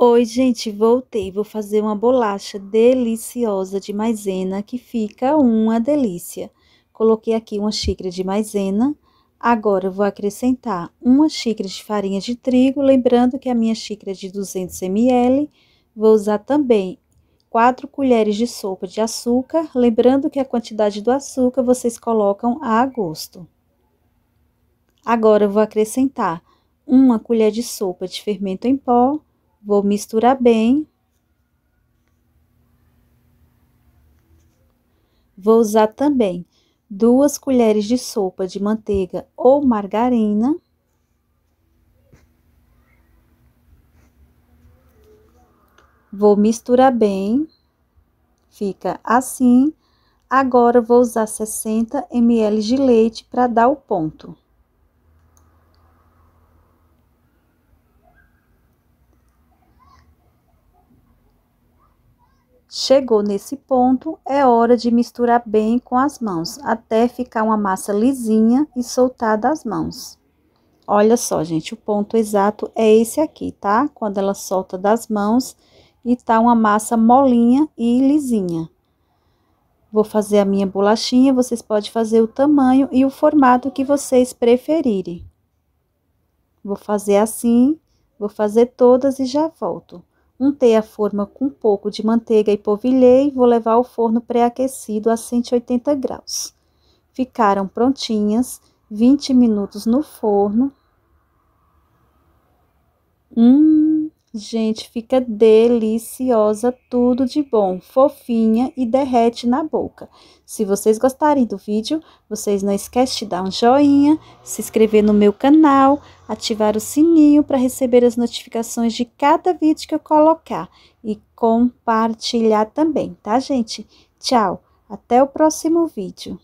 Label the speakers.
Speaker 1: Oi, gente, voltei. Vou fazer uma bolacha deliciosa de maisena que fica uma delícia. Coloquei aqui uma xícara de maisena. Agora vou acrescentar uma xícara de farinha de trigo, lembrando que a minha xícara é de 200 ml. Vou usar também 4 colheres de sopa de açúcar, lembrando que a quantidade do açúcar vocês colocam a gosto. Agora vou acrescentar uma colher de sopa de fermento em pó, Vou misturar bem. Vou usar também duas colheres de sopa de manteiga ou margarina. Vou misturar bem. Fica assim. Agora, vou usar 60 ml de leite para dar o ponto. Chegou nesse ponto, é hora de misturar bem com as mãos, até ficar uma massa lisinha e soltar das mãos. Olha só, gente, o ponto exato é esse aqui, tá? Quando ela solta das mãos e tá uma massa molinha e lisinha. Vou fazer a minha bolachinha, vocês podem fazer o tamanho e o formato que vocês preferirem. Vou fazer assim, vou fazer todas e já volto. Untei a forma com um pouco de manteiga e polvilhei e vou levar ao forno pré-aquecido a 180 graus. Ficaram prontinhas, 20 minutos no forno Gente, fica deliciosa, tudo de bom, fofinha e derrete na boca. Se vocês gostarem do vídeo, vocês não esquecem de dar um joinha, se inscrever no meu canal, ativar o sininho para receber as notificações de cada vídeo que eu colocar e compartilhar também, tá gente? Tchau, até o próximo vídeo.